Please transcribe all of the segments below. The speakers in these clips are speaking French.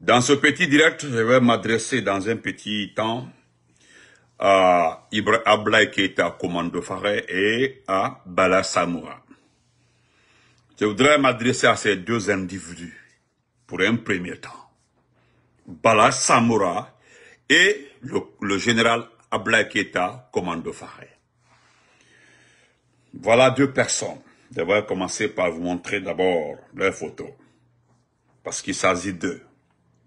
Dans ce petit direct, je vais m'adresser dans un petit temps à Ibrahim Ablai Faré et à Bala Samoura. Je voudrais m'adresser à ces deux individus pour un premier temps. Bala Samoura et le, général Ablai Keita, commando Faré. Voilà deux personnes. Je vais commencer par vous montrer d'abord leurs photos. Parce qu'il s'agit d'eux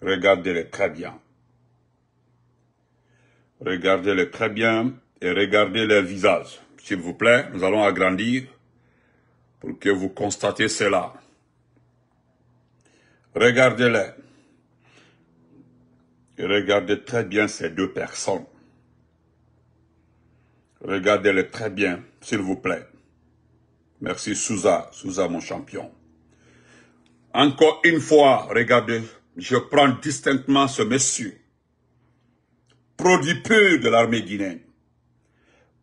regardez les très bien. regardez les très bien et regardez le visage. S'il vous plaît, nous allons agrandir pour que vous constatez cela. Regardez-les. Regardez très bien ces deux personnes. Regardez-les très bien, s'il vous plaît. Merci Souza, Souza mon champion. Encore une fois, regardez je prends distinctement ce monsieur, produit pur de l'armée guinéenne,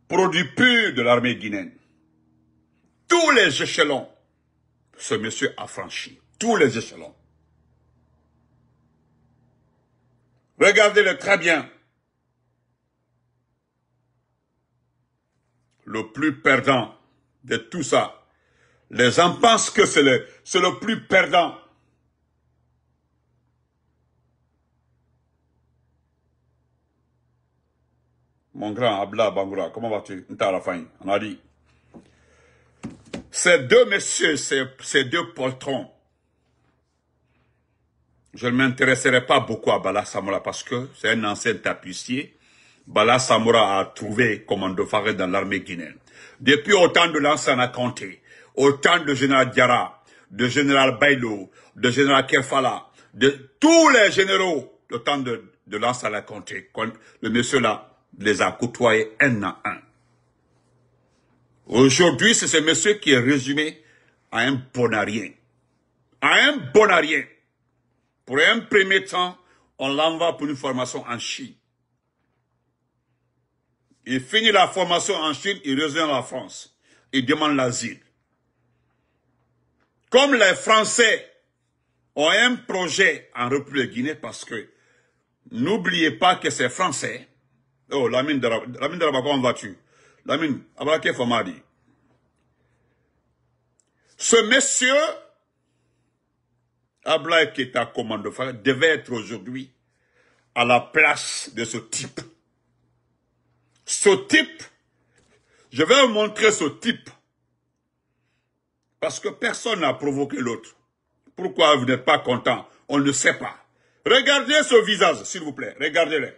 produit pur de l'armée guinéenne. Tous les échelons, ce monsieur a franchi, tous les échelons. Regardez-le très bien. Le plus perdant de tout ça, les gens pensent que c'est le, le plus perdant Mon grand Abla Bangura, comment vas-tu On a dit. Ces deux messieurs, ces, deux poltrons, je ne m'intéresserai pas beaucoup à Bala Samora parce que c'est un ancien tapissier. Bala Samora a trouvé de Faré dans l'armée guinéenne. Depuis autant de à compter, autant de général Diara, de général Bailo, de général Kefala, de tous les généraux, autant temps de, de Lansana compter le monsieur là, les a côtoyés un à un. Aujourd'hui, c'est ce monsieur qui est résumé à un bonarien. À un bonarien. Pour un premier temps, on l'envoie pour une formation en Chine. Il finit la formation en Chine, il revient en la France. Il demande l'asile. Comme les Français ont un projet en République de Guinée parce que n'oubliez pas que ces Français Oh, Lamine de la Daraba, comment vas-tu Lamine, Abrake Famadi. Ce monsieur, Abla est à commande devait être aujourd'hui à la place de ce type. Ce type, je vais vous montrer ce type. Parce que personne n'a provoqué l'autre. Pourquoi vous n'êtes pas content On ne sait pas. Regardez ce visage, s'il vous plaît. Regardez-le.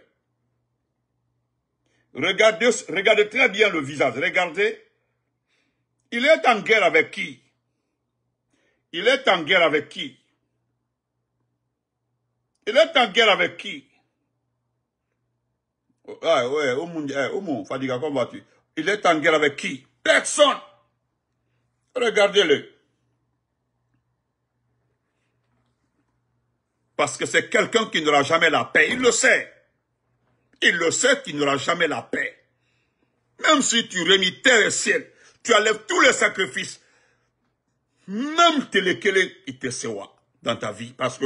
Regardez, très bien le visage. Regardez. Il est en guerre avec qui Il est en guerre avec qui Il est en guerre avec qui oh, ah, eh, Fadiga, Il est en guerre avec qui Personne Regardez-le. Parce que c'est quelqu'un qui n'aura jamais la paix, il le sait. Il le sait qu'il n'aura jamais la paix. Même si tu remis terre et ciel, tu enlèves tous les sacrifices, même lesquels il te sewa dans ta vie. Parce que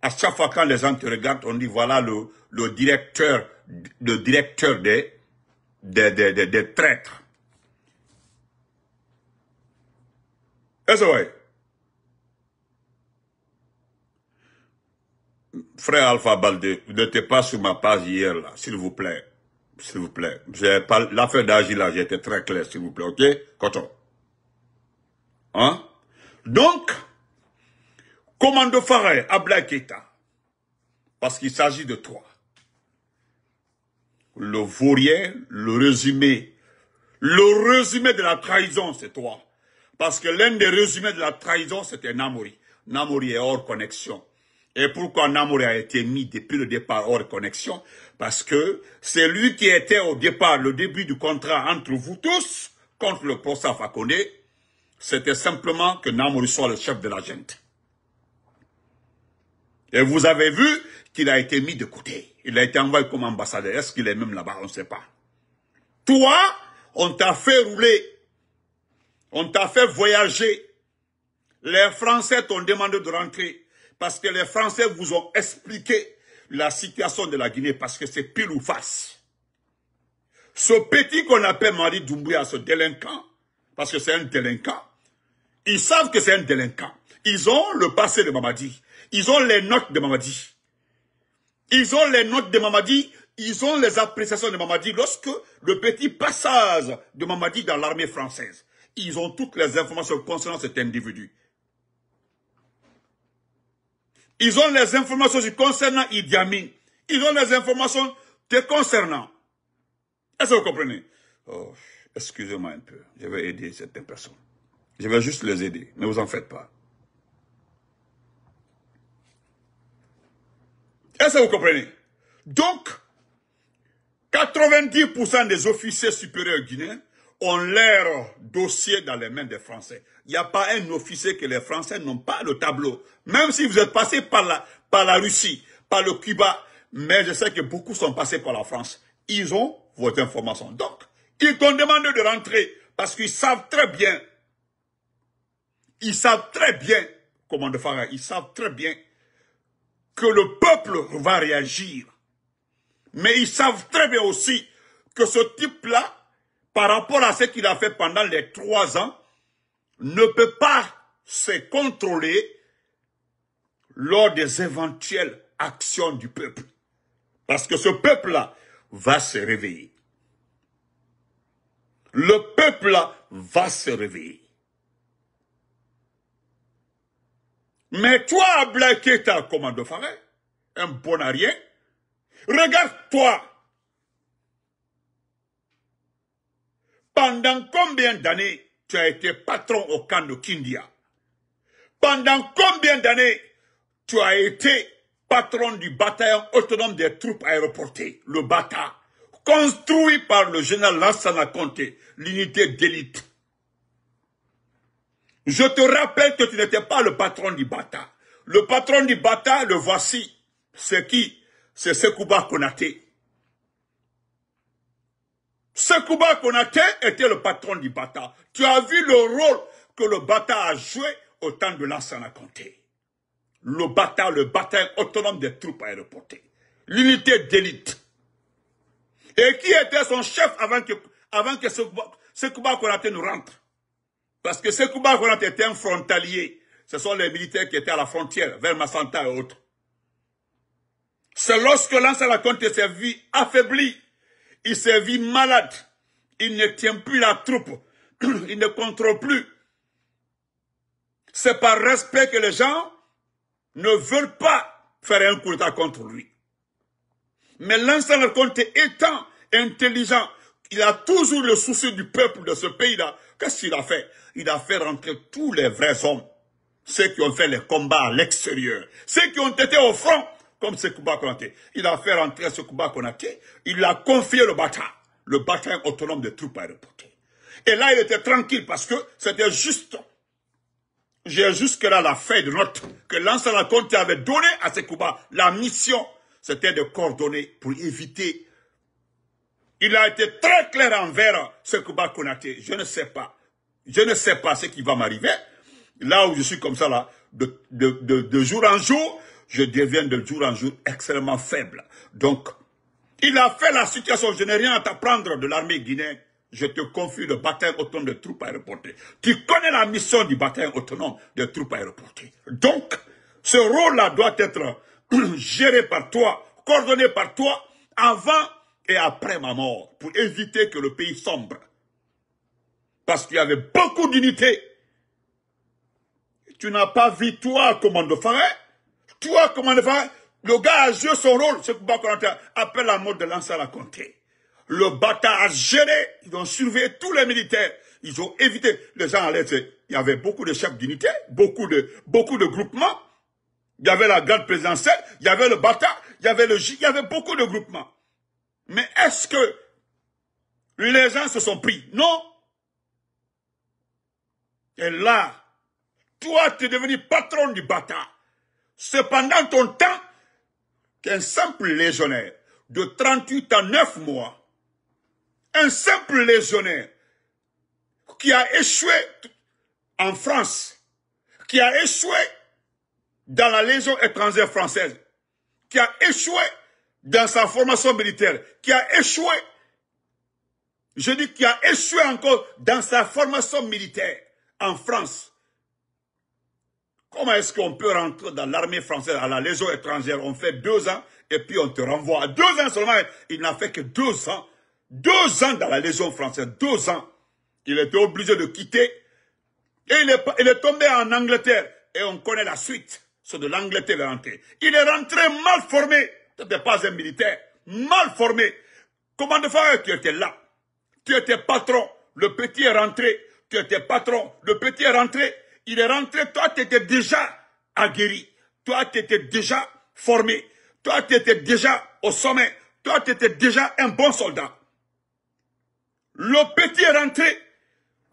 à chaque fois quand les gens te regardent, on dit voilà le, le directeur, le directeur des, des, des, des, traîtres. c'est vrai. Frère Alpha Balde, t'es pas sur ma page hier, là, s'il vous plaît. S'il vous plaît. Pas... L'affaire d'Agile, là, été très clair, s'il vous plaît, ok Coton. Hein Donc, commando à Abla Keita, parce qu'il s'agit de toi. Le vaurien, le résumé, le résumé de la trahison, c'est toi. Parce que l'un des résumés de la trahison, c'était Namori. Namori est hors connexion. Et pourquoi Namori a été mis depuis le départ hors connexion Parce que c'est lui qui était au départ, le début du contrat entre vous tous, contre le professeur Fakonde. c'était simplement que Namori soit le chef de la gente. Et vous avez vu qu'il a été mis de côté. Il a été envoyé comme ambassadeur. Est-ce qu'il est même là-bas On ne sait pas. Toi, on t'a fait rouler. On t'a fait voyager. Les Français t'ont demandé de rentrer. Parce que les Français vous ont expliqué la situation de la Guinée parce que c'est pile ou face. Ce petit qu'on appelle Marie Doumbouya, ce délinquant, parce que c'est un délinquant, ils savent que c'est un délinquant. Ils ont le passé de Mamadi. Ils ont les notes de Mamadi. Ils ont les notes de Mamadi. Ils ont les appréciations de Mamadi. Lorsque le petit passage de Mamadi dans l'armée française, ils ont toutes les informations concernant cet individu. Ils ont les informations concernant Idi Amin. Ils ont les informations concernant. Est-ce que vous comprenez oh, Excusez-moi un peu. Je vais aider certaines personnes. Je vais juste les aider. Ne vous en faites pas. Est-ce que vous comprenez Donc, 90% des officiers supérieurs guinéens ont leur dossier dans les mains des Français. Il n'y a pas un officier que les Français n'ont pas le tableau. Même si vous êtes passé par la, par la Russie, par le Cuba, mais je sais que beaucoup sont passés par la France. Ils ont votre information. Donc, ils t'ont demandé de rentrer parce qu'ils savent très bien, ils savent très bien, commande Farah, ils savent très bien que le peuple va réagir. Mais ils savent très bien aussi que ce type-là par rapport à ce qu'il a fait pendant les trois ans, ne peut pas se contrôler lors des éventuelles actions du peuple. Parce que ce peuple-là va se réveiller. Le peuple-là va se réveiller. Mais toi, Black, comment un un bon arrière, regarde-toi Pendant combien d'années tu as été patron au camp de Kindia Pendant combien d'années tu as été patron du bataillon autonome des troupes aéroportées, le BATA, construit par le général Lassana Conte, l'unité d'élite. Je te rappelle que tu n'étais pas le patron du BATA. Le patron du BATA, le voici. C'est qui C'est Sekouba Konaté. Sekouba Konaté était le patron du Bata. Tu as vu le rôle que le Bata a joué au temps de la Comté. Le Bata, le bataille autonome des troupes aéroportées. L'unité d'élite. Et qui était son chef avant que, avant que Sekouba Konaté nous rentre Parce que Sekouba Konaté était un frontalier. Ce sont les militaires qui étaient à la frontière, vers Massanta et autres. C'est lorsque la Comté s'est vu affaibli il se vit malade. Il ne tient plus la troupe. Il ne contrôle plus. C'est par respect que les gens ne veulent pas faire un coup d'État contre lui. Mais l'ancien Comte étant intelligent, il a toujours le souci du peuple de ce pays-là. Qu'est-ce qu'il a fait Il a fait rentrer tous les vrais hommes. Ceux qui ont fait les combats à l'extérieur. Ceux qui ont été au front comme ce Kouba Konaté. Il a fait rentrer ce Kouba Konaté, il a confié le bataille, le bataille autonome de troupes aéroportées. Et là, il était tranquille parce que c'était juste. J'ai jusque-là la feuille de note que l'ancien compte avait donné à ce La mission, c'était de coordonner pour éviter. Il a été très clair envers ce Kouba Konaté. Je ne sais pas. Je ne sais pas ce qui va m'arriver. Là où je suis comme ça, là, de jour en jour, je deviens de jour en jour extrêmement faible. Donc, il a fait la situation, je n'ai rien à t'apprendre de l'armée guinéenne. Je te confie le bataille autonome de troupes aéroportées. Tu connais la mission du bataille autonome de troupes aéroportées. Donc, ce rôle-là doit être géré par toi, coordonné par toi, avant et après ma mort, pour éviter que le pays sombre. Parce qu'il y avait beaucoup d'unités. Tu n'as pas vu, toi, commando Faré, toi, comment le faire Le gars a joué son rôle. Ce appelle la mort de l'ancien à Le bâtard a géré. Ils ont surveillé tous les militaires. Ils ont évité. Les gens allaient. Il y avait beaucoup de chefs d'unité, beaucoup de, beaucoup de groupements. Il y avait la garde présidentielle, il y avait le bâtard, il y avait le il y avait beaucoup de groupements. Mais est-ce que les gens se sont pris Non. Et là, toi, tu es devenu patron du bâtard. C'est pendant ton temps qu'un simple légionnaire de 38 à 9 mois, un simple légionnaire qui a échoué en France, qui a échoué dans la Légion étrangère française, qui a échoué dans sa formation militaire, qui a échoué, je dis qui a échoué encore dans sa formation militaire en France, Comment est-ce qu'on peut rentrer dans l'armée française à la Légion étrangère On fait deux ans et puis on te renvoie. Deux ans seulement, il n'a fait que deux ans. Deux ans dans la Légion française, deux ans. Il était obligé de quitter et il est, tombé en Angleterre. Et on connaît la suite. C'est de l'Angleterre il est rentré. Il est rentré mal formé. Tu n'étais pas un militaire. Mal formé. Comment de faire Tu étais là. Tu étais patron. Le petit est rentré. Tu étais patron. Le petit est rentré il est rentré, toi tu étais déjà aguerri, toi tu étais déjà formé, toi tu étais déjà au sommet, toi tu étais déjà un bon soldat. Le petit est rentré,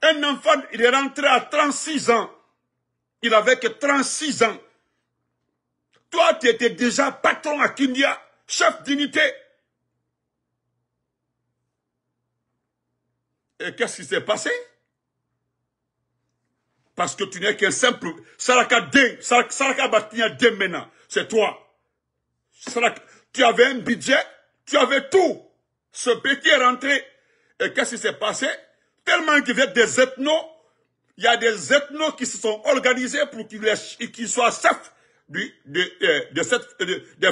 un enfant, il est rentré à 36 ans, il avait que 36 ans. Toi tu étais déjà patron à Kindia, chef d'unité. Et qu'est-ce qui s'est passé parce que tu n'es qu'un simple... Saraka D, Saraka maintenant, c'est toi. tu avais un budget, tu avais tout. Ce petit est rentré. Et qu'est-ce qui s'est passé Tellement qu'il y avait des ethnos, il y a des ethnos qui se sont organisés pour qu'ils soient chefs des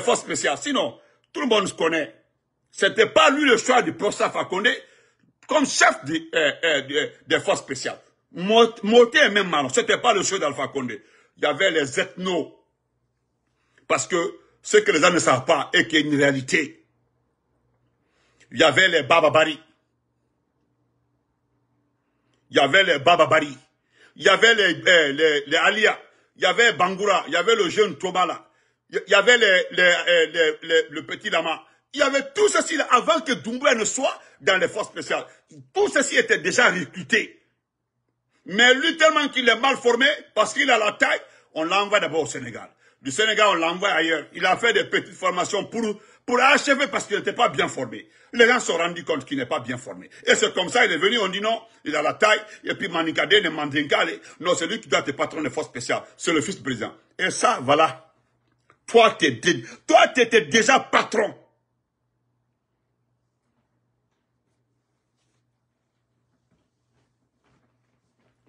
forces spéciales. Sinon, tout le monde se connaît. n'était pas lui le choix du professeur Fakonde comme chef euh, euh, des forces spéciales. Moté est même malin. ce n'était pas le souhait d'Alpha Condé. Il y avait les ethnos. Parce que ce que les gens ne savent pas qu'il y a une réalité, il y avait les Bababari. Il y avait les Bababari. Il y avait les, eh, les, Il y avait Bangoura. Il y avait le jeune Thomas, Il y avait eh, le petit Lama. Il y avait tout ceci avant que Doumbé ne soit dans les forces spéciales. Tout ceci était déjà recruté. Mais lui, tellement qu'il est mal formé, parce qu'il a la taille, on l'envoie d'abord au Sénégal. Du Sénégal, on l'envoie ailleurs. Il a fait des petites formations pour, pour achever parce qu'il n'était pas bien formé. Les gens se sont rendus compte qu'il n'est pas bien formé. Et c'est comme ça, il est venu, on dit non, il a la taille, et puis Manikade, ne Mandingale. Non, c'est lui qui doit être patron des force spéciale. C'est le fils du président. Et ça, voilà. Toi, tu toi, t'étais déjà patron.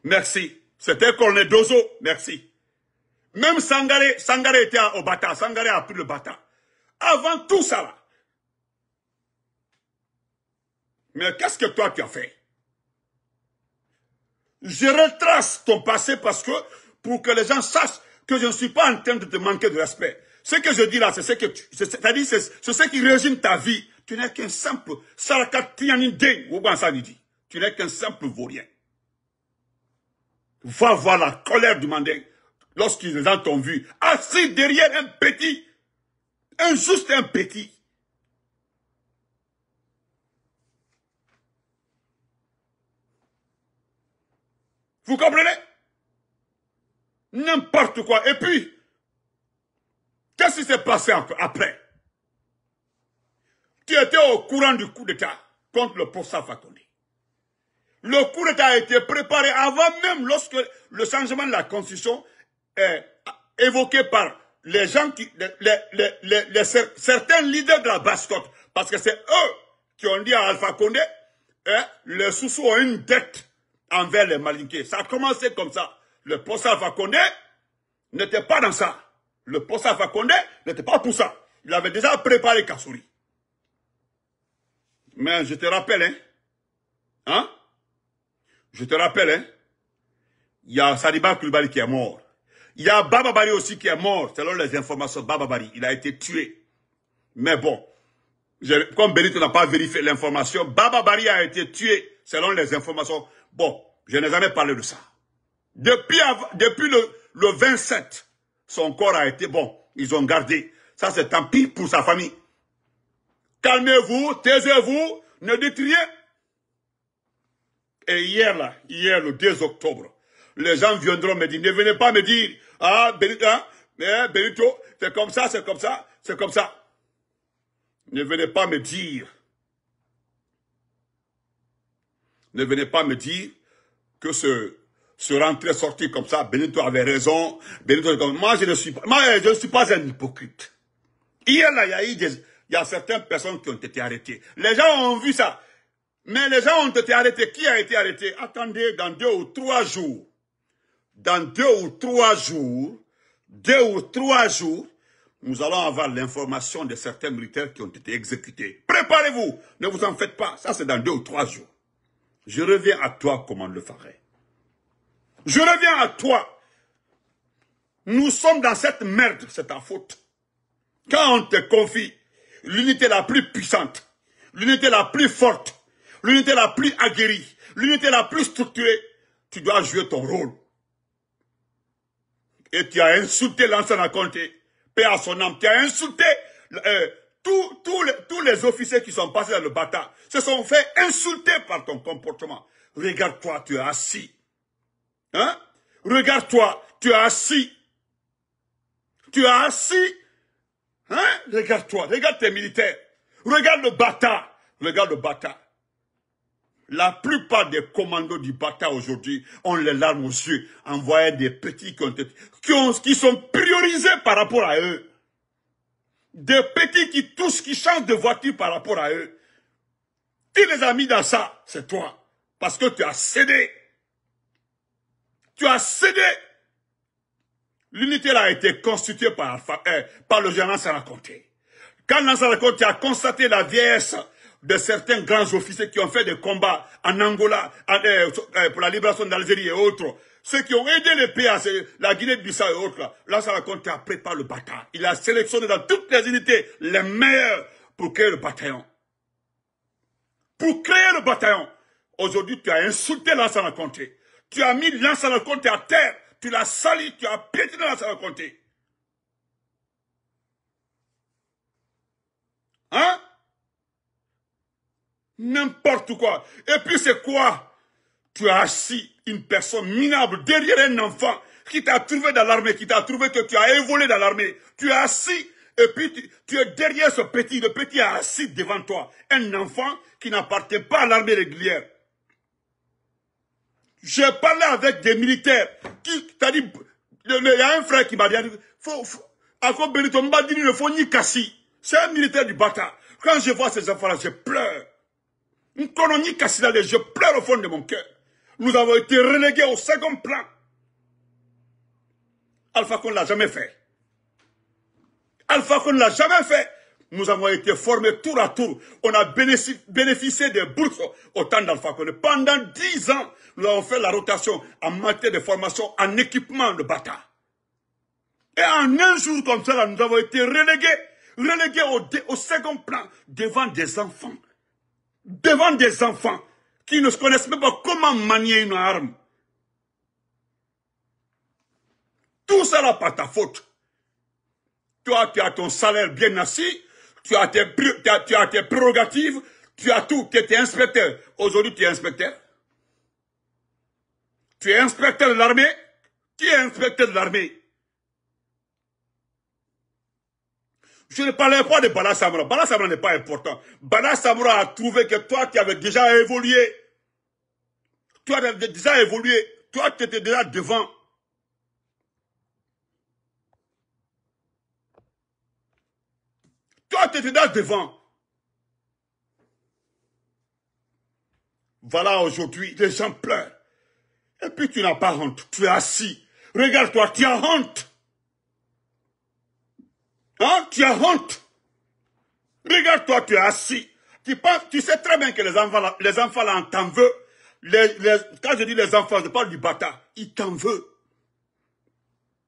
Merci. C'était colonel Dozo. Merci. Même Sangare, Sangaré était au bata. Sangare a pris le bata. Avant tout ça Mais qu'est-ce que toi tu as fait Je retrace ton passé parce que pour que les gens sachent que je ne suis pas en train de te manquer de respect. Ce que je dis là, c'est ce que cest c'est ce qui résume ta vie. Tu n'es qu'un simple Tu n'es qu'un simple vaurien va voir la colère du Mandé lorsqu'ils les ont vu, assis derrière un petit, un juste un petit. Vous comprenez N'importe quoi. Et puis, qu'est-ce qui s'est passé après Tu étais au courant du coup d'État contre le professeur Fakonde. Le coup d'État a été préparé avant même lorsque le changement de la Constitution est évoqué par les gens qui, certains leaders de la basse parce que c'est eux qui ont dit à Alpha Condé, hein, les sous ont une dette envers les Malinqués. Ça a commencé comme ça. Le poste Alpha Condé n'était pas dans ça. Le poste Alpha Condé n'était pas pour ça. Il avait déjà préparé Kassouri. Mais je te rappelle, hein, hein je te rappelle, hein, il y a Sadiba Kulbali qui est mort. Il y a Baba Bari aussi qui est mort. Selon les informations, Baba Bari. il a été tué. Mais bon, comme Benito n'a pas vérifié l'information, Baba Bari a été tué selon les informations. Bon, je n'ai jamais parlé de ça. Depuis, le, le 27, son corps a été bon. Ils ont gardé. Ça, c'est tant pis pour sa famille. Calmez-vous, taisez-vous, ne dites rien. Et hier, là, hier, le 2 octobre, les gens viendront me dire, ne venez pas me dire, ah, hein, eh, Benito, c'est comme ça, c'est comme ça, c'est comme ça. Ne venez pas me dire, ne venez pas me dire que ce, se rentrer, sortir comme ça, Benito avait raison, Benito moi je ne suis pas, je suis pas un hypocrite. Hier là, il y a il y a certaines personnes qui ont été arrêtées. Les gens ont vu ça. Mais les gens ont été arrêtés. Qui a été arrêté Attendez, dans deux ou trois jours, dans deux ou trois jours, deux ou trois jours, nous allons avoir l'information de certains militaires qui ont été exécutés. Préparez-vous, ne vous en faites pas. Ça, c'est dans deux ou trois jours. Je reviens à toi, comment le ferai. Je reviens à toi. Nous sommes dans cette merde, c'est ta faute. Quand on te confie l'unité la plus puissante, l'unité la plus forte, l'unité la plus aguerrie, l'unité la plus structurée, tu dois jouer ton rôle. Et tu as insulté l'ancien raconté, paix à son âme. Tu as insulté euh, tous, les, officiers qui sont passés dans le bâtard. se sont fait insulter par ton comportement. Regarde-toi, tu es assis. Hein? Regarde-toi, tu es assis. Tu es assis. Hein? Regarde-toi, regarde tes militaires. Regarde le bâtard. Regarde le bâtard. La plupart des commandos du Bata aujourd'hui ont les larmes aux yeux, envoyés des petits qui, qui, sont priorisés par rapport à eux. Des petits qui tous qui changent de voiture par rapport à eux. Qui les a mis dans ça C'est toi. Parce que tu as cédé. Tu as cédé. L'unité a été constituée par, euh, par le général Saraconté. Quand Saraconté a constaté la vieillesse de certains grands officiers qui ont fait des combats en Angola, euh, euh, pour la libération d'Algérie et autres, ceux qui ont aidé les pays la Guinée-Bissau et autres, là, là a préparé le bataille. Il a sélectionné dans toutes les unités les meilleurs pour créer le bataillon. Pour créer le bataillon. Aujourd'hui, tu as insulté Lansana Conté. Tu as mis Lansana Conté à terre. Tu l'as sali, tu as pété Lansana Conté. Hein N'importe quoi. Et puis c'est quoi Tu as assis une personne minable derrière un enfant qui t'a trouvé dans l'armée, qui t'a trouvé que tu as évolué dans l'armée. Tu as assis et puis tu, es derrière ce petit. Le petit est assis devant toi. Un enfant qui n'appartient pas à l'armée régulière. J'ai parlé avec des militaires qui dit, il y a un frère qui m'a dit, faut, faut, C'est un militaire du Bata. Quand je vois ces enfants-là, je pleure. Une colonie je pleure au fond de mon cœur. Nous avons été relégués au second plan. Alpha qu'on ne l'a jamais fait. Alpha qu'on ne l'a jamais fait. Nous avons été formés tour à tour. On a bénéficié des bourses au temps d'Alpha Kone. Pendant dix ans, nous avons fait la rotation en matière de formation, en équipement de bata. Et en un jour comme cela, nous avons été relégués, relégués au second plan devant des enfants devant des enfants qui ne se connaissent même pas comment manier une arme. Tout cela là, pas ta faute. Toi, tu as ton salaire bien assis, tu as tes, prérogatives, tu as tout, tu es inspecteur. Aujourd'hui, tu es inspecteur. Tu es inspecteur de l'armée, tu es inspecteur de l'armée. Je ne parlais pas de Bala Samra. Bala Samra n'est pas important. Bala Samra a trouvé que toi, tu avais déjà évolué. Tu avais déjà évolué. Toi, tu étais déjà devant. Toi, tu étais déjà devant. Voilà aujourd'hui, les gens pleurent. Et puis tu n'as pas honte. Tu es assis. Regarde-toi, tu as honte. Hein? Tu as honte. Regarde-toi, tu es assis. Tu, penses, tu sais très bien que les enfants, là, les enfants là, on t'en veut. quand je dis les enfants, je parle du bâtard. Ils t'en veulent.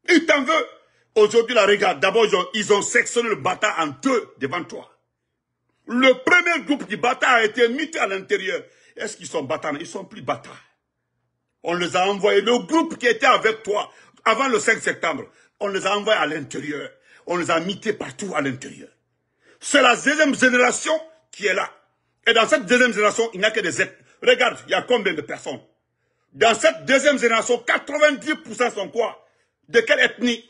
Ils t'en veulent. Aujourd'hui, là, regarde. D'abord, ils, ont, sectionné le bâtard en deux devant toi. Le premier groupe du bâtard a été mis à l'intérieur. Est-ce qu'ils sont bâtards Ils sont plus bâtards. On les a envoyés. Le groupe qui était avec toi avant le 5 septembre, on les a envoyés à l'intérieur on les a mités partout à l'intérieur. C'est la deuxième génération qui est là. Et dans cette deuxième génération, il n'y a que des Regarde, il y a combien de personnes Dans cette deuxième génération, 90% sont quoi De quelle ethnie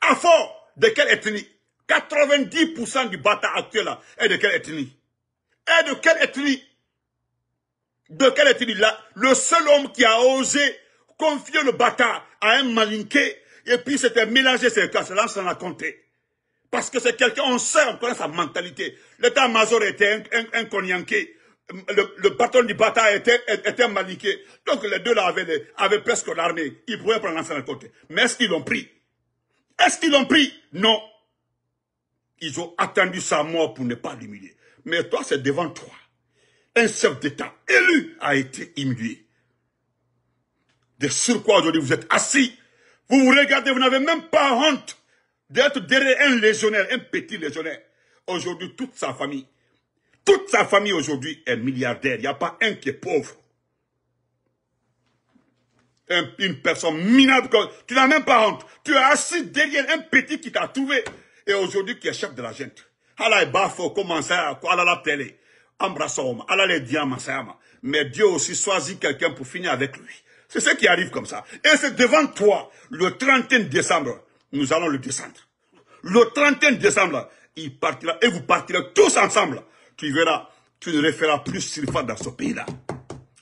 À fort, de quelle ethnie 90% du bata actuel là est de quelle ethnie Et de quelle ethnie De quelle ethnie là Le seul homme qui a osé confier le bata à un malinqué et puis c'était mélangé ces cas, là, ça a compté. Parce que c'est quelqu'un, on sait, on connaît sa mentalité. L'État Mazor était un, Le, le, bâton du Bata était, était maliqué. Donc les deux là avaient, presque l'armée. Ils pouvaient prendre l'ancien côté. Mais est-ce qu'ils l'ont pris Est-ce qu'ils l'ont pris Non. Ils ont attendu sa mort pour ne pas l'humilier. Mais toi, c'est devant toi. Un chef d'État élu a été humilié. De sur quoi aujourd'hui vous êtes assis. Vous vous regardez, vous n'avez même pas honte d'être derrière un légionnaire, un petit légionnaire. Aujourd'hui, toute sa famille, toute sa famille aujourd'hui est milliardaire. Il n'y a pas un qui est pauvre. une personne minable. Tu n'as même pas honte. Tu as assis derrière un petit qui t'a trouvé. Et aujourd'hui, qui est chef de la gente. Allah e bafo, commence à la télé. Embrassons, Allah les diamants, mais Dieu aussi choisit quelqu'un pour finir avec lui. C'est ce qui arrive comme ça. Et c'est devant toi, le 31 décembre, nous allons le descendre. Le 31 décembre, il partira et vous partirez tous ensemble. Tu verras, tu ne referas plus surface dans ce pays-là.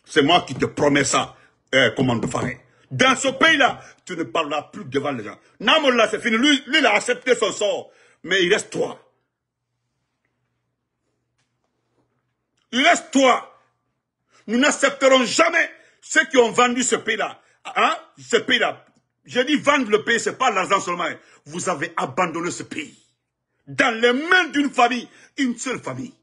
C'est moi qui te promets ça, euh, commande Faré. Dans ce pays-là, tu ne parleras plus devant les gens. Namola, c'est fini. Lui, il a accepté son sort. Mais il reste toi. Il reste toi. Nous n'accepterons jamais ceux qui ont vendu ce pays-là. Hein? Ce pays-là. Je dis vendre le pays, c'est pas l'argent seulement. Vous avez abandonné ce pays. Dans les mains d'une famille, une seule famille.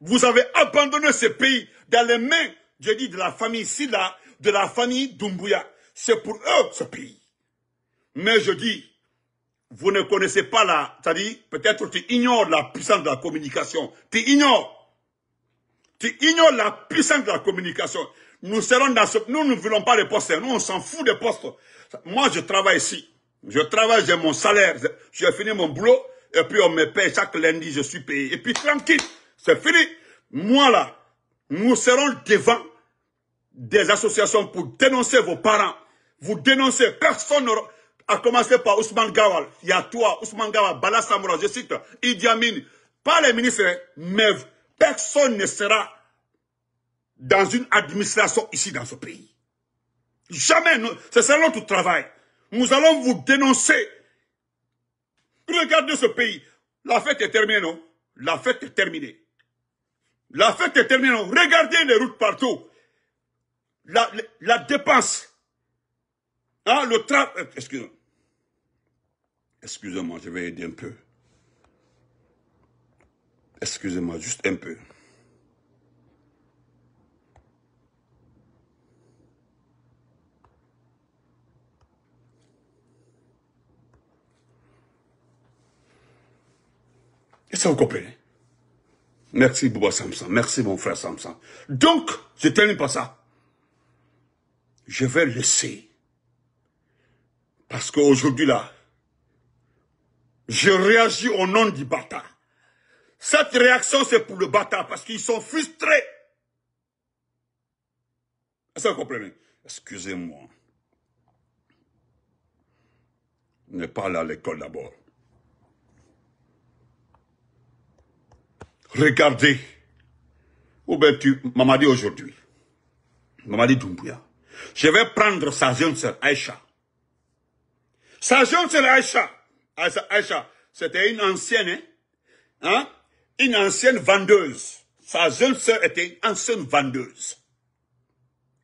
Vous avez abandonné ce pays dans les mains, je dis, de la famille Silla, de la famille Dumbuya. C'est pour eux ce pays. Mais je dis, vous ne connaissez pas la, cest à peut-être tu ignores la puissance de la communication. Tu ignores. Tu ignores la puissance de la communication. Nous serons dans ce... Nous ne voulons pas de postes. Nous, on s'en fout des postes. Moi, je travaille ici. Je travaille, j'ai mon salaire. J'ai fini mon boulot. Et puis, on me paye. Chaque lundi, je suis payé. Et puis, tranquille. C'est fini. Moi, là, nous serons devant des associations pour dénoncer vos parents. Vous dénoncez. Personne a à commencer par Ousmane Gawal, il y a toi, Ousmane Gawal, Bala Samoura, je cite, Idi Amin, pas les ministres, hein, mais personne ne sera dans une administration ici dans ce pays. Jamais. C'est ça notre travail. Nous allons vous dénoncer. Regardez ce pays. La fête est terminée, non La fête est terminée. La fête est terminée, non Regardez les routes partout. La, dépense. Ah, le trap. Euh, excusez-moi. Excusez-moi, je vais aider un peu. Excusez-moi, juste un peu. Est-ce vous comprenez Merci Bouba Samson, merci mon frère Samson. Donc, je termine par ça. Je vais laisser. Parce qu'aujourd'hui là, je réagis au nom du bâtard. Cette réaction, c'est pour le bâtard, parce qu'ils sont frustrés. Est-ce que vous comprenez Excusez-moi. Ne n'est pas là à l'école d'abord. Regardez. m'as dit aujourd'hui. Mamadi Doumbouya. Je vais prendre sa jeune sœur Aïcha. Sa jeune sœur Aïcha. Aïcha, c'était une ancienne, hein? hein? Une ancienne vendeuse. Sa jeune sœur était une ancienne vendeuse.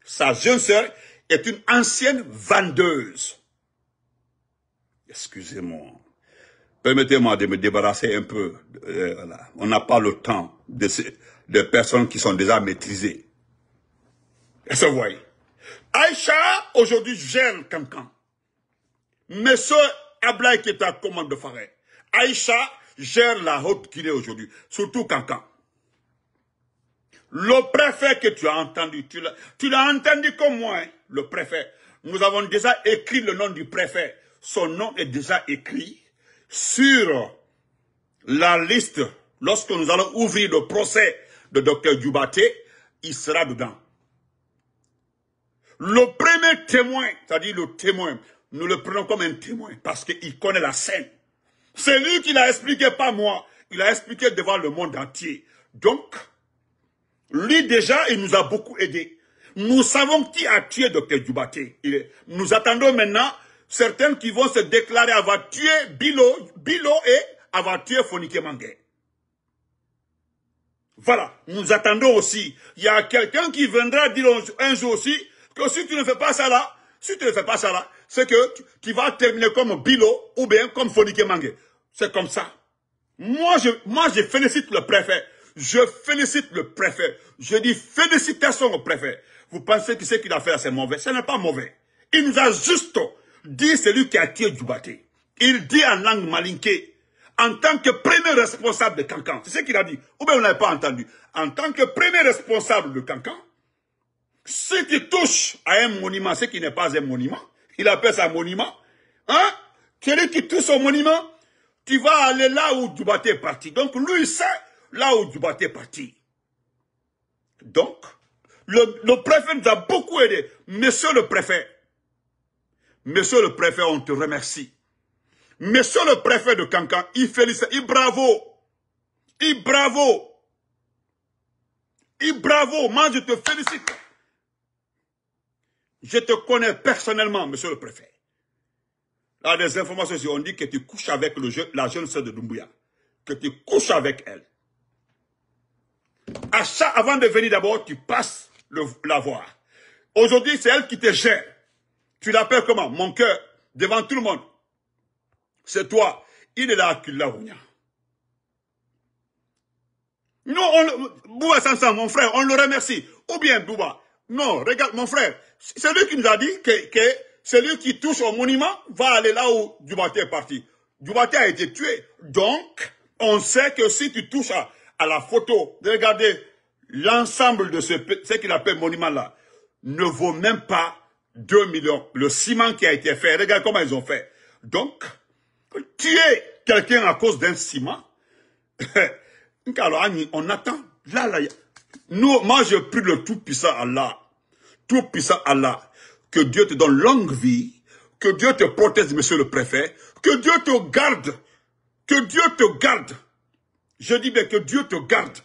Sa jeune sœur est une ancienne vendeuse. Excusez-moi. Permettez-moi de me débarrasser un peu. Euh, On n'a pas le temps de, personnes qui sont déjà maîtrisées. Et ça, vous voyez. Aïcha, aujourd'hui, gère Cancan. Monsieur Ablaï qui est à commande de Faré. Aïcha gère la haute Guinée aujourd'hui, surtout Cancan. Le préfet que tu as entendu, tu l'as entendu comme moi, hein, le préfet. Nous avons déjà écrit le nom du préfet. Son nom est déjà écrit sur la liste, lorsque nous allons ouvrir le procès de Dr Dubaté, il sera dedans. Le premier témoin, c'est-à-dire le témoin, nous le prenons comme un témoin parce qu'il connaît la scène. C'est lui qui l'a expliqué, pas moi. Il a expliqué devant le monde entier. Donc, lui déjà, il nous a beaucoup aidé. Nous savons qui a tué Dr Djubaté. Nous attendons maintenant certaines qui vont se déclarer avoir tué Bilo, Bilo et avoir tué Fonike Mangue. Voilà, nous attendons aussi. Il y a quelqu'un qui viendra dire un jour aussi que si tu ne fais pas ça là, si tu ne fais pas ça là, c'est que tu, vas terminer comme Bilo ou bien comme Fonike Mangue. C'est comme ça. Moi je, moi, félicite le préfet. Je félicite le préfet. Je dis félicitations au préfet. Vous pensez que ce qu'il a fait, c'est mauvais. Ce n'est pas mauvais. Il nous a juste dit celui qui a tué Djoubaté. Il dit en langue malinquée, en tant que premier responsable de Cancan, c'est ce qu'il a dit, ou bien vous n'avez pas entendu, en tant que premier responsable de Cancan, ce qui touche à un monument, ce qui n'est pas un monument, il appelle ça monument, hein, celui qui touche au monument, tu vas aller là où Djoubaté est parti. Donc lui, il sait là où Djoubaté est parti. Donc, le, le préfet nous a beaucoup aidé. Monsieur le préfet, Monsieur le préfet, on te remercie. Monsieur le préfet de Cancan, il félicite, il bravo. Il bravo. Il bravo. Moi, je te félicite. Je te connais personnellement, monsieur le préfet. Là, des informations, on dit que tu couches avec la jeune sœur de Doumbouya. Que tu couches avec elle. À ça, avant de venir d'abord, tu passes la voir. Aujourd'hui, c'est elle qui te gère. Tu l'appelles comment Mon cœur, devant tout le monde. C'est toi. Il est là, qui Non, Bouba Sansan, mon frère, on le remercie. Ou bien Bouba, non, regarde, mon frère, c'est lui qui nous a dit que, celui qui touche au monument va aller là où Dubaté est parti. Dubaté a été tué. Donc, on sait que si tu touches à, à la photo, regardez, l'ensemble de ce, ce qu'il appelle monument là, ne vaut même pas 2 millions. Le ciment qui a été fait, regarde comment ils ont fait. Donc, tuer quelqu'un à cause d'un ciment, on attend. Là, là, nous, moi, je prie le Tout-Puissant Allah. Tout-Puissant Allah. Que Dieu te donne longue vie. Que Dieu te protège, monsieur le préfet. Que Dieu te garde. Que Dieu te garde. Je dis bien que Dieu te garde.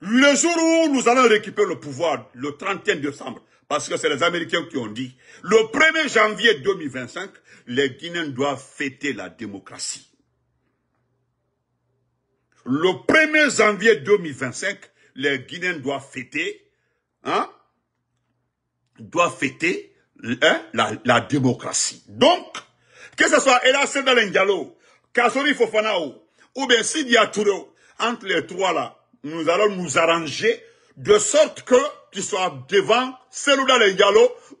Le jour où nous allons récupérer le pouvoir, le 31 décembre, parce que c'est les Américains qui ont dit, le 1er janvier 2025, les Guinéens doivent fêter la démocratie. Le 1er janvier 2025, les Guinéens doivent fêter, hein, doivent fêter hein, la, démocratie. Donc, que ce soit Elassé Diallo, Kassori Fofanao, ou bien Sidi entre les trois là, nous allons nous arranger de sorte que qui soit devant Selouda Le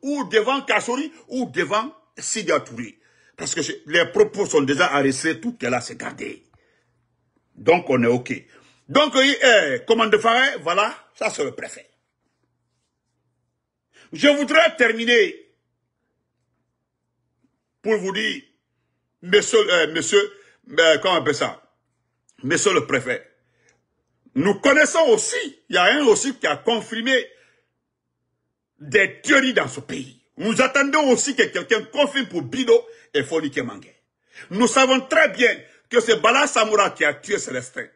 ou devant Kassori, ou devant Sidi Parce que les propos sont déjà arrêtés, tout est là, c'est gardé. Donc, on est OK. Donc, eh, commande comment de faire, voilà, ça c'est le préfet. Je voudrais terminer pour vous dire, monsieur, eh, monsieur eh, comment on appelle ça, monsieur le préfet, nous connaissons aussi, il y a un aussi qui a confirmé des tueries dans ce pays. Nous attendons aussi que quelqu'un confirme pour Bido et Fonike Nous savons très bien que c'est Bala Samoura qui a tué Célestin.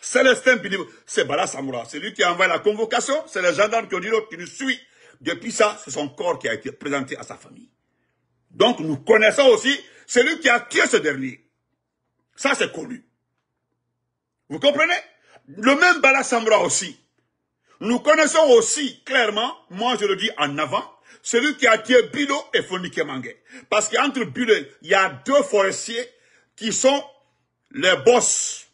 Célestin c'est Bala Samoura. C'est lui qui a envoyé la convocation. C'est le gendarme qui dit qui nous suit. Depuis ça, c'est son corps qui a été présenté à sa famille. Donc nous connaissons aussi celui qui a tué ce dernier. Ça, c'est connu. Vous comprenez Le même Bala Samoura aussi, nous connaissons aussi clairement, moi je le dis en avant, celui qui a tué Bilo et Mange. Parce qu'entre Bilo, il y a deux forestiers qui sont les boss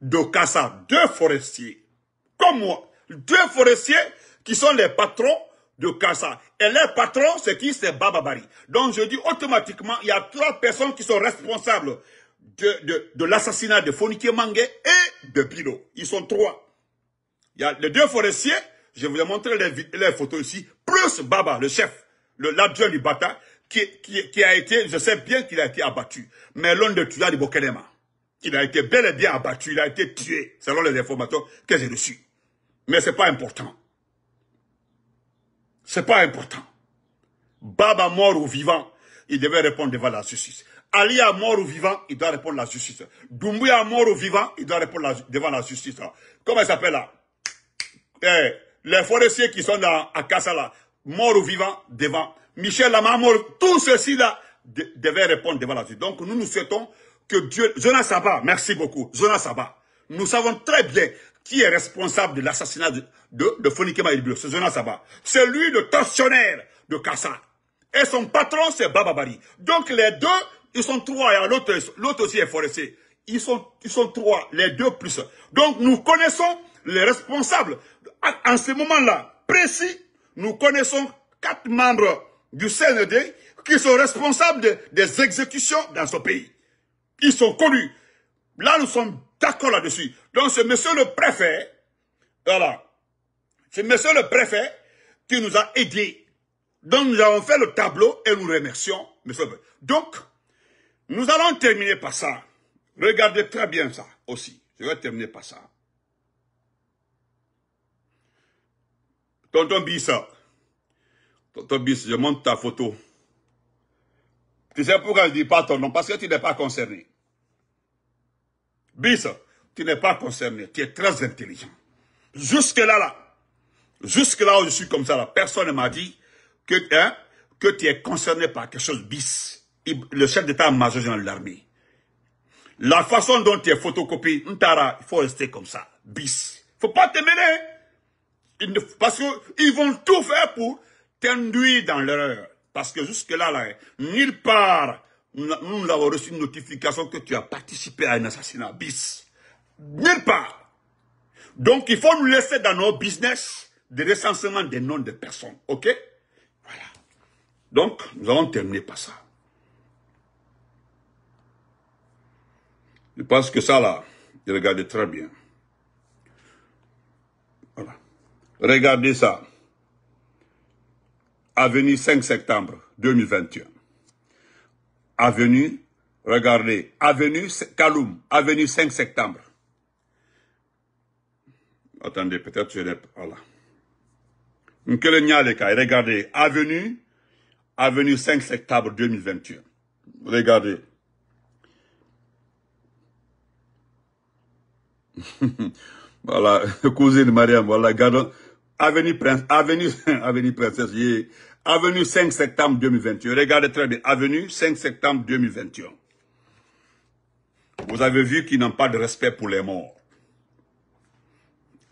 de Kassa. Deux forestiers, comme moi. Deux forestiers qui sont les patrons de Kassa. Et les patrons, c'est qui C'est Bababari. Donc je dis automatiquement, il y a trois personnes qui sont responsables de, de, de l'assassinat de et de Bilo. Ils sont trois y a les deux forestiers, je vous ai montré les, photos ici, plus Baba, le chef, l'adjoint du Bata, qui, a été, je sais bien qu'il a été abattu, mais l'un de Tula du Bokenema. Il a été bel et bien abattu, il a été tué, selon les informateurs que j'ai reçues. Mais ce n'est pas important. Ce n'est pas important. Baba mort ou vivant, il devait répondre devant la justice. Ali à mort ou vivant, il doit répondre à la justice. Doumbouya mort ou vivant, il doit répondre devant la justice. Comment il s'appelle là eh, les forestiers qui sont à Kassala, morts ou vivants, devant Michel Lamamor, tout ceci-là devaient répondre devant la justice. Donc nous nous souhaitons que Dieu... Jonas Saba merci beaucoup, Jonas Saba nous savons très bien qui est responsable de l'assassinat de, de, de c'est Jonas Saba C'est lui le tortionnaire de Kassala. Et son patron, c'est Baba Bari. Donc les deux, ils sont trois, l'autre aussi est forestier. Ils sont, ils sont trois, les deux plus. Donc nous connaissons les responsables en ce moment-là précis, nous connaissons quatre membres du CND qui sont responsables des exécutions dans ce pays. Ils sont connus. Là, nous sommes d'accord là-dessus. Donc, c'est monsieur le préfet, voilà, c'est monsieur le préfet qui nous a aidés. Donc, nous avons fait le tableau et nous remercions monsieur le préfet. Donc, nous allons terminer par ça. Regardez très bien ça aussi. Je vais terminer par ça. Tonton Bis, tonton Bis, je montre ta photo. Tu sais pourquoi je dis pas ton nom Parce que tu n'es pas concerné. Bis, tu n'es pas concerné. Tu es très intelligent. Jusque-là, là, là jusque là où je suis comme ça, là, personne ne m'a dit que, hein, que tu es concerné par quelque chose bis. Le chef d'état-major de l'armée. La façon dont tu es photocopié, Ntara, il faut rester comme ça, bis. faut pas te mêler. Parce qu'ils vont tout faire pour t'induire dans l'erreur. Parce que jusque-là, nulle part, nous avons reçu une notification que tu as participé à un assassinat bis. Nulle part. Donc, il faut nous laisser dans nos business de recensement des noms de personnes. OK Voilà. Donc, nous allons terminer par ça. Je pense que ça, là, il regarde très bien. Regardez ça. Avenue 5 septembre 2021. Avenue, regardez, Avenue Kaloum, Avenue 5 septembre. Attendez, peut-être je l'ai... Voilà. Regardez, Avenue, Avenue 5 septembre 2021. Regardez. voilà, cousine Mariam, voilà, regardez. Avenue Prince, Avenue, Avenue Princesse, Avenue 5 septembre 2021. Regardez très bien. Avenue 5 septembre 2021. Vous avez vu qu'ils n'ont pas de respect pour les morts.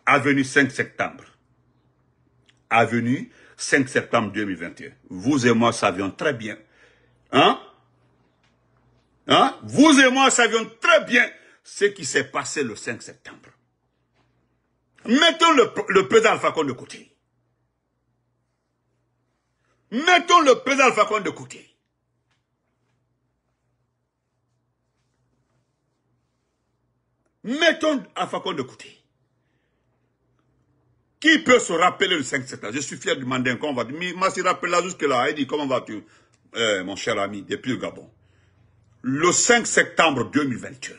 Avenue 5 septembre. Avenue 5 septembre 2021. Vous et moi savions très bien. Hein? Hein? Vous et moi savions très bien ce qui s'est passé le 5 septembre. Mettons le, le président Alpha de côté. Mettons le président Alpha de côté. Mettons Alpha de côté. Qui peut se rappeler le 5 septembre Je suis fier du mandin on va dire. Moi, je rappelle là jusque-là. Il dit, comment vas-tu euh, Mon cher ami, depuis le Gabon. Le 5 septembre 2021,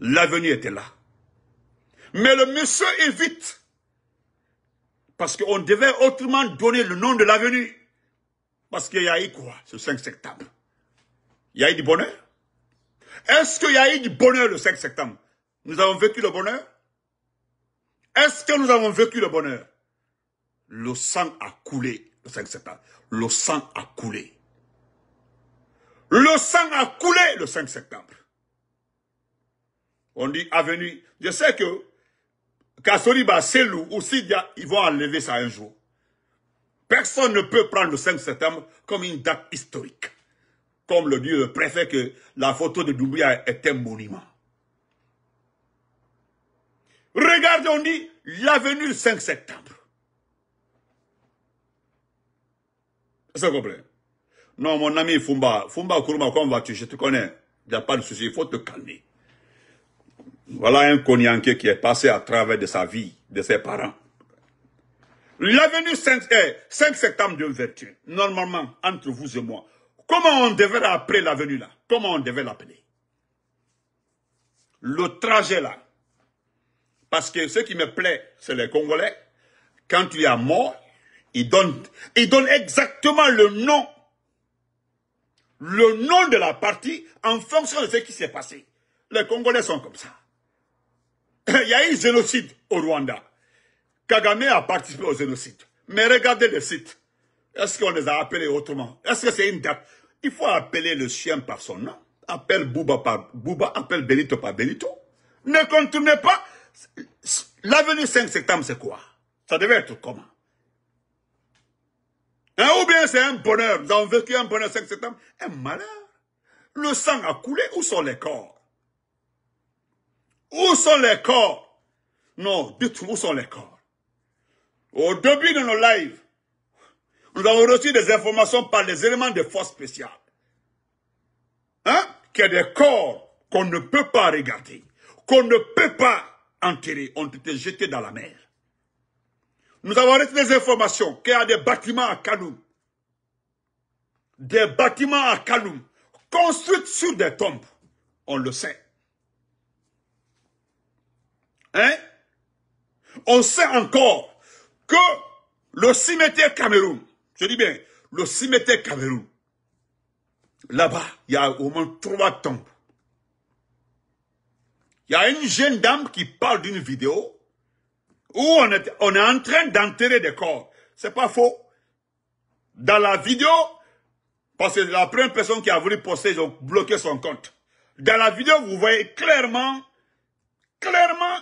l'avenir était là. Mais le monsieur évite. Parce qu'on devait autrement donner le nom de l'avenue. Parce qu'il y a eu quoi ce 5 septembre Il y a eu du bonheur Est-ce qu'il y a eu du bonheur le 5 septembre Nous avons vécu le bonheur Est-ce que nous avons vécu le bonheur Le sang a coulé le 5 septembre. Le sang a coulé. Le sang a coulé le 5 septembre. On dit avenue. Je sais que Kassori Baselou aussi, ils vont enlever ça un jour. Personne ne peut prendre le 5 septembre comme une date historique. Comme le dit le préfet que la photo de Doumbouya est un monument. Regarde, on dit l'avenue 5 septembre. Ça comprenez Non, mon ami Fumba, Fumba Kuruma, comment vas-tu Je te connais. Il n'y a pas de souci, il faut te calmer. Voilà un Konyanké qui est passé à travers de sa vie, de ses parents. L'avenue 5, 5 septembre de vertu, normalement, entre vous et moi, comment on devrait appeler l'avenue là Comment on devait l'appeler Le trajet là. Parce que ce qui me plaît, c'est les Congolais. Quand il y a mort, ils donnent, ils donnent exactement le nom. Le nom de la partie en fonction de ce qui s'est passé. Les Congolais sont comme ça. Il y a eu génocide au Rwanda. Kagame a participé au génocide. Mais regardez les sites. Est-ce qu'on les a appelés autrement Est-ce que c'est une date Il faut appeler le chien par son nom. Appelle Bouba par Bouba, appelle Benito par Benito. Ne contournez pas. L'avenue 5 septembre, c'est quoi Ça devait être comment hein, Ou bien c'est un bonheur. Nous avons vécu un bonheur 5 septembre. Un malheur. Le sang a coulé. Où sont les corps où sont les corps Non, dites où sont les corps. Au début de nos lives, nous avons reçu des informations par les éléments de force spéciales. Hein Qu'il y a des corps qu'on ne peut pas regarder, qu'on ne peut pas enterrer, ont été jetés dans la mer. Nous avons reçu des informations qu'il y a des bâtiments à Kaloum. Des bâtiments à Kaloum, construits sur des tombes. On le sait hein, on sait encore que le cimetière Cameroun, je dis bien, le cimetière Cameroun, là-bas, il y a au moins trois tombes. Il y a une jeune dame qui parle d'une vidéo où on est, en train d'enterrer des corps. C'est pas faux. Dans la vidéo, parce que la première personne qui a voulu poster, ils ont bloqué son compte. Dans la vidéo, vous voyez clairement, clairement,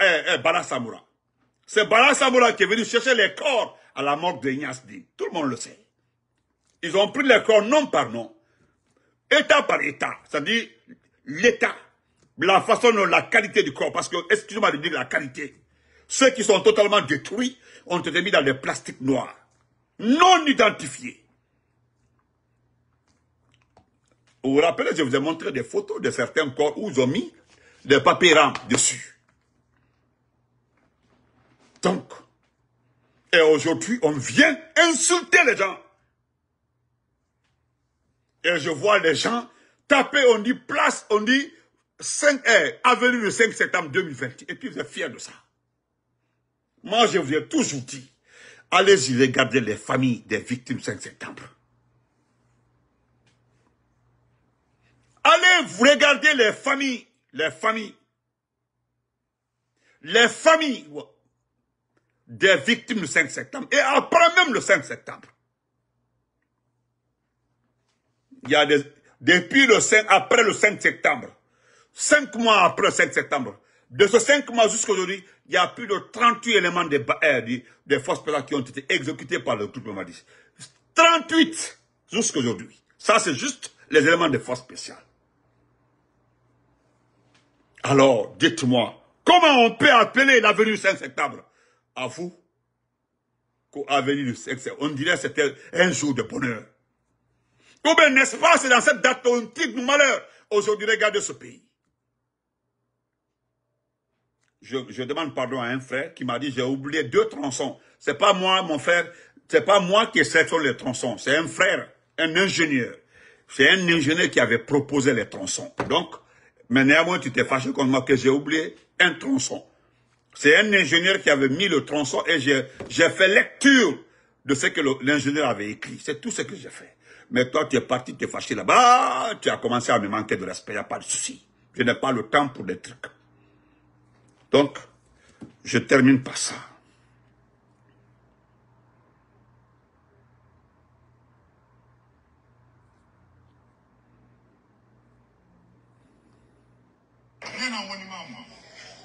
eh, eh, Bala Samoura. C'est Bala Samoura qui est venu chercher les corps à la mort de Niasdi. Tout le monde le sait. Ils ont pris les corps nom par nom, état par état, c'est-à-dire l'état, la façon, la qualité du corps, parce que, excusez-moi de dire la qualité, ceux qui sont totalement détruits ont été mis dans des plastiques noirs, non identifiés. Vous vous rappelez, je vous ai montré des photos de certains corps où ils ont mis des papiers dessus. Donc, et aujourd'hui, on vient insulter les gens. Et je vois les gens taper, on dit place, on dit 5 R, eh, avenue le 5 septembre 2020. Et puis vous êtes fiers de ça. Moi, je vous ai toujours dit, allez-y regarder les familles des victimes 5 septembre. Allez vous regardez les familles, les familles. Les familles, des victimes du 5 septembre et après même le 5 septembre. Il y a des, depuis le 5, après le 5 septembre, 5 mois après le 5 septembre, de ce 5 mois jusqu'à aujourd'hui, il y a plus de 38 éléments des, euh, des forces spéciales qui ont été exécutés par le groupe Madis. 38 jusqu'à aujourd'hui. Ça, c'est juste les éléments des forces spéciales. Alors, dites-moi, comment on peut appeler l'avenue 5 septembre à vous qu'au avenir du sexe. On dirait que c'était un jour de bonheur. Ou bien, n'est-ce pas, c'est dans cette date authentique malheur, malheur Aujourd'hui, regardez ce pays. Je, demande pardon à un frère qui m'a dit, j'ai oublié deux tronçons. C'est pas moi, mon frère, c'est pas moi qui sélectionné les tronçons. C'est un frère, un ingénieur. C'est un ingénieur qui avait proposé les tronçons. Donc, mais néanmoins, tu t'es fâché contre moi que j'ai oublié un tronçon. C'est un ingénieur qui avait mis le tronçon et j'ai fait lecture de ce que l'ingénieur avait écrit. C'est tout ce que j'ai fait. Mais toi, tu es parti, te es fâché là-bas, tu as commencé à me manquer de respect, il n'y a pas de souci. Je n'ai pas le temps pour des trucs. Donc, je termine par ça.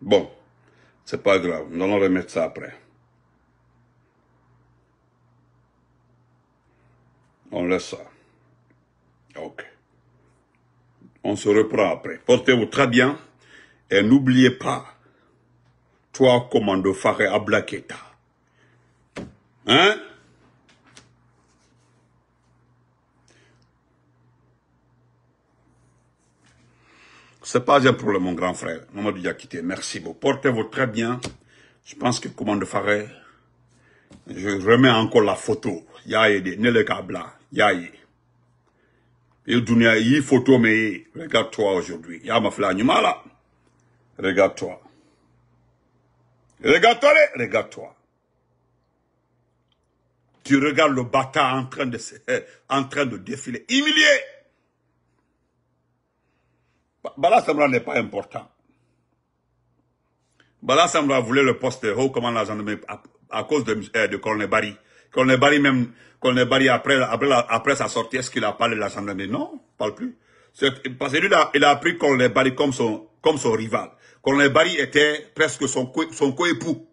Bon, c'est pas grave, nous allons remettre ça après. On laisse ça. Ok. On se reprend après. Portez-vous très bien et n'oubliez pas, toi, commando à Blaqueta. Hein? C'est pas un problème, mon grand frère. Mamadou Diakité, merci beaucoup. Portez-vous très bien. Je pense que commande faire. je remets encore la photo. Yaye, ne le cabla. Yaye. Il a yi photo, mais regarde-toi aujourd'hui. Yama mala. Hein. Regarde-toi. Regarde-toi, regarde-toi. Tu regardes le bâtard en train de, euh, en train de défiler. Humilié. Bala n'est pas important. Bala voulait le poste de haut commandant de la à, cause de, euh, de Colonel Barry. Colonel Barry même, Colonel Barry après, après, sa sortie, est-ce qu'il a parlé de la gendarmerie Non, parle plus. Parce que lui, il a, il a pris Colonel Barry comme son, comme son rival. Colonel Barry était presque son, co son coépoux.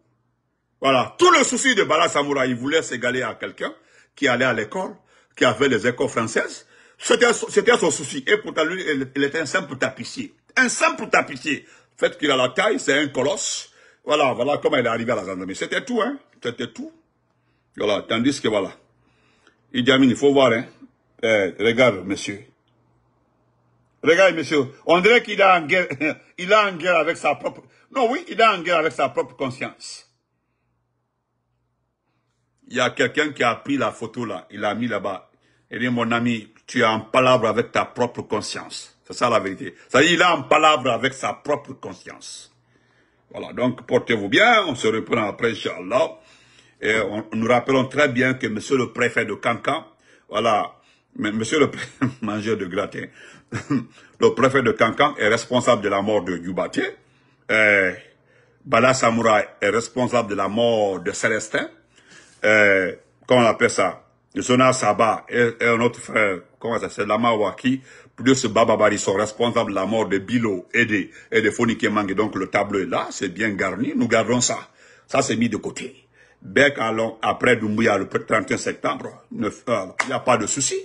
Voilà. Tout le souci de Bala il voulait s'égaler à quelqu'un qui allait à l'école, qui avait les écoles françaises, c'était son souci. Et pourtant, lui, il était un simple tapissier. Un simple tapissier. Fait qu'il a la taille, c'est un colosse. Voilà, voilà comment il est arrivé à la gendarmerie. C'était tout, hein. C'était tout. Voilà, tandis que voilà. il Amin, il faut voir, hein. Eh, regarde, monsieur. Regarde, monsieur. On dirait qu'il est en guerre. il est en guerre avec sa propre... Non, oui, il est en guerre avec sa propre conscience. Il y a quelqu'un qui a pris la photo là. Il l'a mis là-bas. Il dit, mon ami, tu es en palabre avec ta propre conscience. C'est ça la vérité. Ça dit il est en palabre avec sa propre conscience. Voilà, donc portez-vous bien, on se reprend après, Inch'Allah. Et on, nous rappelons très bien que monsieur le préfet de Cancan, voilà, monsieur le préfet, mangeur de gratin, le préfet de Cancan est responsable de la mort de euh Bala Samoura est responsable de la mort de Célestin. comment on appelle ça Sonar Saba et, un autre frère, comment ça c'est Lama Waki, plus ce Bababari sont responsables de la mort de Bilo et de, et Donc le tableau est là, c'est bien garni, nous gardons ça. Ça c'est mis de côté. Bec allons après Doumbouya le 31 septembre, euh, il n'y a pas de souci.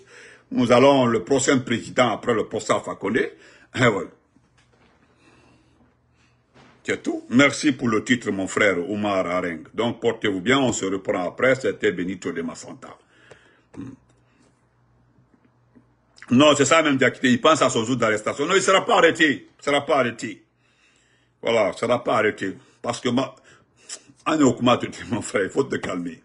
Nous allons le prochain président après le prochain Fakonde. Eh c'est tout. Merci pour le titre, mon frère Omar Areng. Donc, portez-vous bien, on se reprend après. C'était Benito de Massanta. Non, c'est ça même quitté. Il pense à son jour d'arrestation. Non, il ne sera pas arrêté. Il ne sera pas arrêté. Voilà, il ne sera pas arrêté. Parce que ma... mon frère, il faut te calmer.